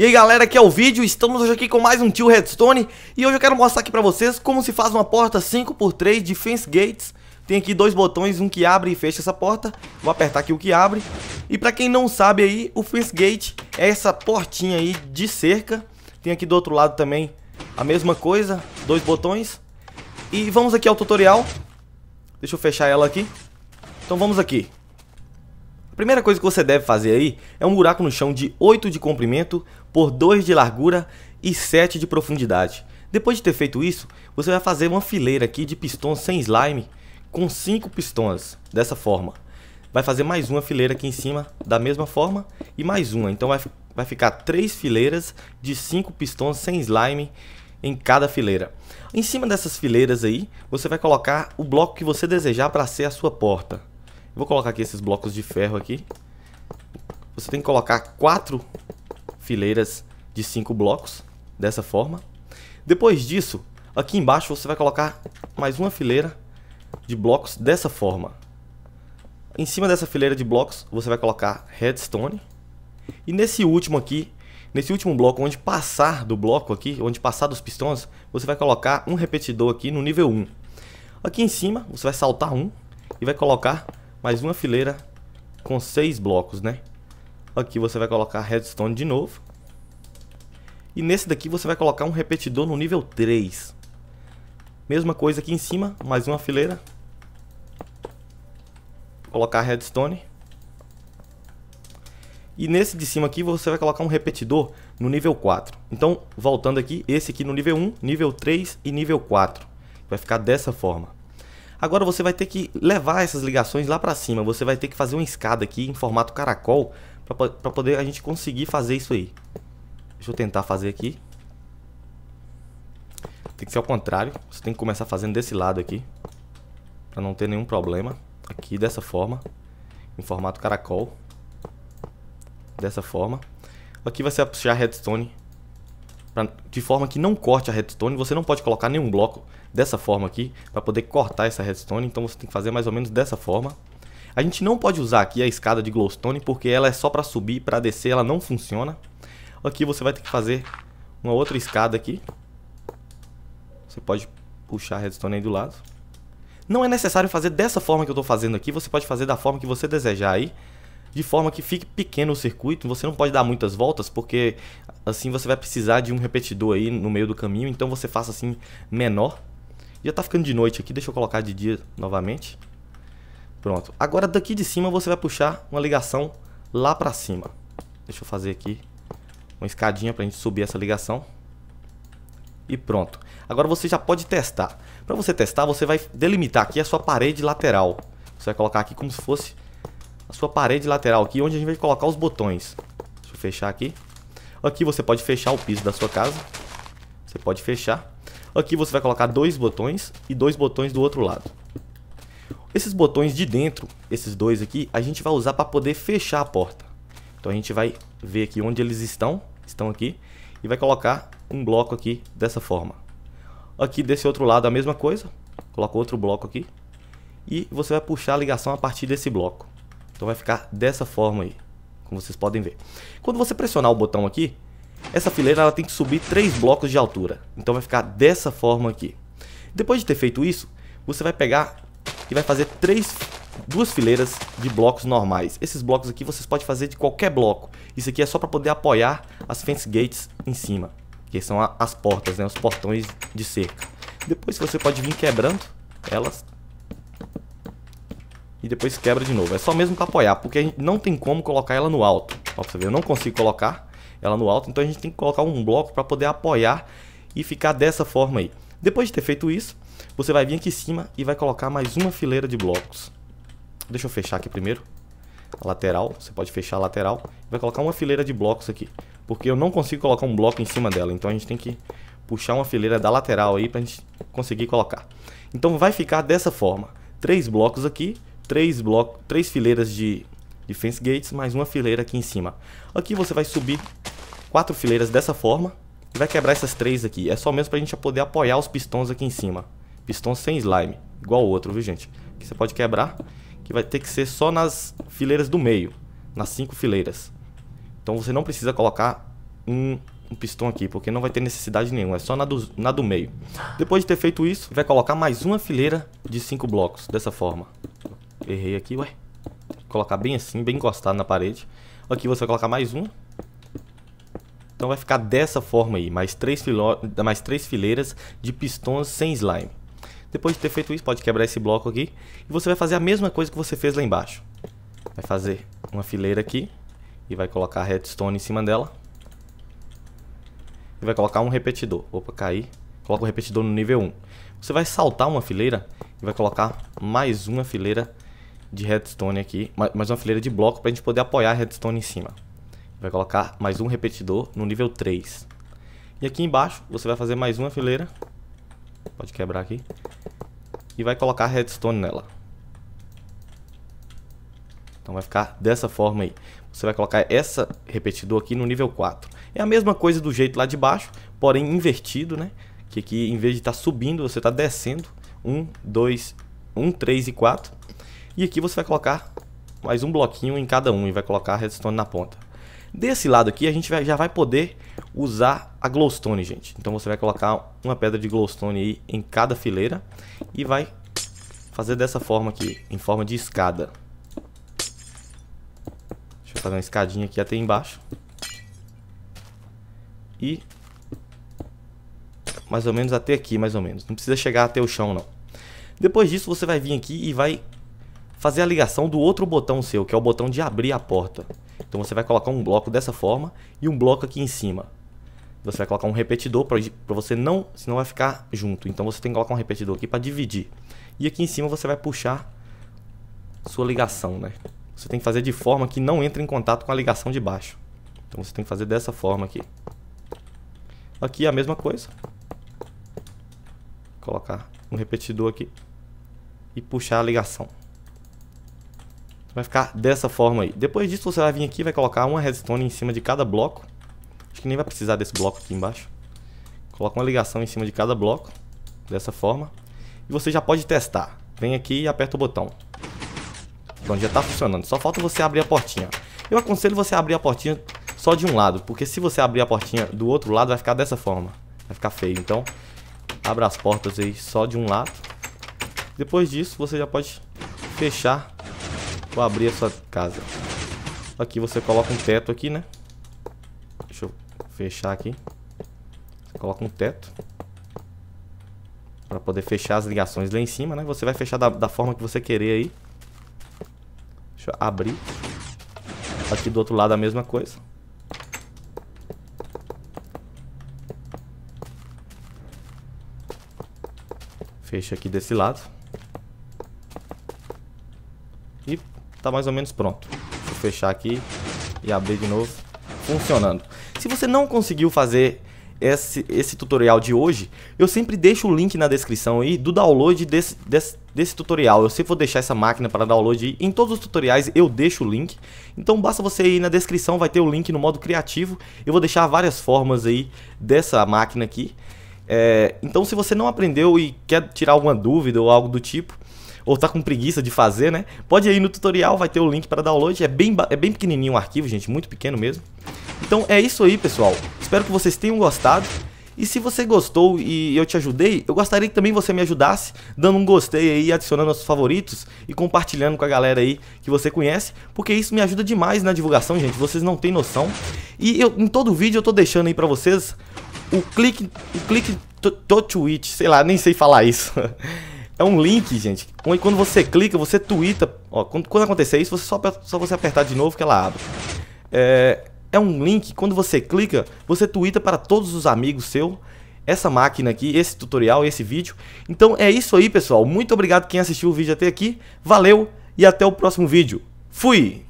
E aí galera, aqui é o vídeo, estamos hoje aqui com mais um Tio Redstone E hoje eu quero mostrar aqui pra vocês como se faz uma porta 5x3 de fence gates Tem aqui dois botões, um que abre e fecha essa porta Vou apertar aqui o que abre E pra quem não sabe aí, o fence gate é essa portinha aí de cerca Tem aqui do outro lado também a mesma coisa, dois botões E vamos aqui ao tutorial Deixa eu fechar ela aqui Então vamos aqui a primeira coisa que você deve fazer aí é um buraco no chão de 8 de comprimento por 2 de largura e 7 de profundidade. Depois de ter feito isso, você vai fazer uma fileira aqui de pistões sem slime com 5 pistões, dessa forma. Vai fazer mais uma fileira aqui em cima da mesma forma e mais uma. Então vai, vai ficar 3 fileiras de 5 pistões sem slime em cada fileira. Em cima dessas fileiras aí, você vai colocar o bloco que você desejar para ser a sua porta. Vou colocar aqui esses blocos de ferro aqui. Você tem que colocar quatro fileiras de cinco blocos, dessa forma. Depois disso, aqui embaixo você vai colocar mais uma fileira de blocos dessa forma. Em cima dessa fileira de blocos, você vai colocar redstone. E nesse último aqui, nesse último bloco, onde passar do bloco aqui, onde passar dos pistões, você vai colocar um repetidor aqui no nível 1. Aqui em cima, você vai saltar um e vai colocar mais uma fileira com seis blocos, né? Aqui você vai colocar redstone de novo. E nesse daqui você vai colocar um repetidor no nível 3. Mesma coisa aqui em cima, mais uma fileira. Colocar redstone. E nesse de cima aqui você vai colocar um repetidor no nível 4. Então, voltando aqui, esse aqui no nível 1, nível 3 e nível 4. Vai ficar dessa forma. Agora você vai ter que levar essas ligações lá para cima. Você vai ter que fazer uma escada aqui em formato caracol para poder a gente conseguir fazer isso aí. Deixa eu tentar fazer aqui. Tem que ser ao contrário. Você tem que começar fazendo desse lado aqui. Para não ter nenhum problema. Aqui dessa forma. Em formato caracol. Dessa forma. Aqui vai ser a puxar redstone pra, de forma que não corte a redstone. Você não pode colocar nenhum bloco dessa forma aqui para poder cortar essa redstone. Então você tem que fazer mais ou menos dessa forma. A gente não pode usar aqui a escada de glowstone porque ela é só para subir, para descer ela não funciona. Aqui você vai ter que fazer uma outra escada aqui. Você pode puxar a redstone aí do lado. Não é necessário fazer dessa forma que eu estou fazendo aqui, você pode fazer da forma que você desejar aí de forma que fique pequeno o circuito, você não pode dar muitas voltas, porque assim você vai precisar de um repetidor aí no meio do caminho, então você faça assim menor. Já tá ficando de noite aqui, deixa eu colocar de dia novamente. Pronto. Agora daqui de cima você vai puxar uma ligação lá para cima. Deixa eu fazer aqui uma escadinha pra gente subir essa ligação. E pronto. Agora você já pode testar. Para você testar, você vai delimitar aqui a sua parede lateral. Você vai colocar aqui como se fosse a sua parede lateral aqui, onde a gente vai colocar os botões. Deixa eu fechar aqui. Aqui você pode fechar o piso da sua casa. Você pode fechar. Aqui você vai colocar dois botões e dois botões do outro lado. Esses botões de dentro, esses dois aqui, a gente vai usar para poder fechar a porta. Então a gente vai ver aqui onde eles estão, estão aqui, e vai colocar um bloco aqui dessa forma. Aqui desse outro lado a mesma coisa, coloca outro bloco aqui, e você vai puxar a ligação a partir desse bloco. Então vai ficar dessa forma aí, como vocês podem ver. Quando você pressionar o botão aqui, essa fileira ela tem que subir 3 blocos de altura. Então vai ficar dessa forma aqui. Depois de ter feito isso, você vai pegar e vai fazer três, duas fileiras de blocos normais. Esses blocos aqui vocês podem fazer de qualquer bloco. Isso aqui é só para poder apoiar as fence gates em cima, que são as portas, né, os portões de cerca. Depois você pode vir quebrando elas e depois quebra de novo. É só mesmo para apoiar, porque a gente não tem como colocar ela no alto. Ó, você ver, eu não consigo colocar ela no alto, então a gente tem que colocar um bloco para poder apoiar e ficar dessa forma aí. Depois de ter feito isso, você vai vir aqui em cima e vai colocar mais uma fileira de blocos. Deixa eu fechar aqui primeiro. A lateral, você pode fechar a lateral. Vai colocar uma fileira de blocos aqui, porque eu não consigo colocar um bloco em cima dela, então a gente tem que puxar uma fileira da lateral aí pra gente conseguir colocar. Então vai ficar dessa forma. Três blocos aqui, três blocos, três fileiras de, fence gates, mais uma fileira aqui em cima. Aqui você vai subir quatro fileiras dessa forma e vai quebrar essas três aqui. É só mesmo pra gente poder apoiar os pistões aqui em cima. Pistões sem slime, igual o outro, viu gente? Que você pode quebrar, que vai ter que ser só nas fileiras do meio, nas cinco fileiras. Então você não precisa colocar um, um pistão aqui, porque não vai ter necessidade nenhuma, é só na do, na do meio. Depois de ter feito isso, vai colocar mais uma fileira de cinco blocos, dessa forma. Errei aqui, ué. Colocar bem assim, bem encostado na parede. Aqui você vai colocar mais um Então vai ficar dessa forma aí, mais três, mais três fileiras de pistões sem slime. Depois de ter feito isso, pode quebrar esse bloco aqui. E você vai fazer a mesma coisa que você fez lá embaixo. Vai fazer uma fileira aqui. E vai colocar redstone em cima dela. E vai colocar um repetidor. Opa, cair Coloca o repetidor no nível 1. Você vai saltar uma fileira e vai colocar mais uma fileira de redstone aqui, mais uma fileira de bloco para a gente poder apoiar a redstone em cima. Vai colocar mais um repetidor no nível 3. E aqui embaixo você vai fazer mais uma fileira, pode quebrar aqui, e vai colocar redstone nela. Então vai ficar dessa forma aí. Você vai colocar essa repetidor aqui no nível 4. É a mesma coisa do jeito lá de baixo, porém invertido, né? Que aqui em vez de estar tá subindo, você está descendo. 1, 2, 1, 3 e 4. E aqui você vai colocar mais um bloquinho em cada um e vai colocar a redstone na ponta. Desse lado aqui a gente vai, já vai poder usar a glowstone, gente. Então você vai colocar uma pedra de glowstone aí em cada fileira e vai fazer dessa forma aqui, em forma de escada. Deixa eu fazer uma escadinha aqui até embaixo. E mais ou menos até aqui, mais ou menos. Não precisa chegar até o chão, não. Depois disso você vai vir aqui e vai fazer a ligação do outro botão seu, que é o botão de abrir a porta. Então você vai colocar um bloco dessa forma e um bloco aqui em cima. Você vai colocar um repetidor para você não, senão vai ficar junto. Então você tem que colocar um repetidor aqui para dividir. E aqui em cima você vai puxar sua ligação, né? Você tem que fazer de forma que não entre em contato com a ligação de baixo. Então você tem que fazer dessa forma aqui. Aqui é a mesma coisa. colocar um repetidor aqui e puxar a ligação. Vai ficar dessa forma aí. Depois disso, você vai vir aqui vai colocar uma redstone em cima de cada bloco. Acho que nem vai precisar desse bloco aqui embaixo. Coloca uma ligação em cima de cada bloco. Dessa forma. E você já pode testar. Vem aqui e aperta o botão. Pronto, já está funcionando. Só falta você abrir a portinha. Eu aconselho você abrir a portinha só de um lado. Porque se você abrir a portinha do outro lado, vai ficar dessa forma. Vai ficar feio. Então, abra as portas aí só de um lado. Depois disso, você já pode fechar Vou abrir essa casa. Aqui você coloca um teto aqui, né? Deixa eu fechar aqui. Coloca um teto. Pra poder fechar as ligações lá em cima, né? Você vai fechar da, da forma que você querer aí. Deixa eu abrir. Aqui do outro lado a mesma coisa. Fecha aqui desse lado. tá mais ou menos pronto. Vou fechar aqui e abrir de novo. Funcionando. Se você não conseguiu fazer esse, esse tutorial de hoje, eu sempre deixo o link na descrição aí do download desse, desse, desse tutorial. Eu sempre vou deixar essa máquina para download aí. Em todos os tutoriais eu deixo o link. Então basta você ir na descrição, vai ter o link no modo criativo. Eu vou deixar várias formas aí dessa máquina aqui. É, então se você não aprendeu e quer tirar alguma dúvida ou algo do tipo, ou tá com preguiça de fazer, né? Pode ir no tutorial, vai ter o link para download. É bem, é bem pequenininho o arquivo, gente, muito pequeno mesmo. Então é isso aí, pessoal. Espero que vocês tenham gostado. E se você gostou e eu te ajudei, eu gostaria que também você me ajudasse dando um gostei aí, adicionando aos favoritos e compartilhando com a galera aí que você conhece, porque isso me ajuda demais na divulgação, gente, vocês não têm noção. E eu, em todo vídeo eu tô deixando aí pra vocês o clique, o clique to, to tweet, sei lá, nem sei falar isso. é um link, gente. E quando você clica, você twitta. Ó, quando, quando acontecer isso, você só, só você apertar de novo que ela abre. É, é um link, quando você clica, você twitta para todos os amigos seus essa máquina aqui, esse tutorial, esse vídeo. Então é isso aí, pessoal. Muito obrigado quem assistiu o vídeo até aqui. Valeu e até o próximo vídeo. Fui!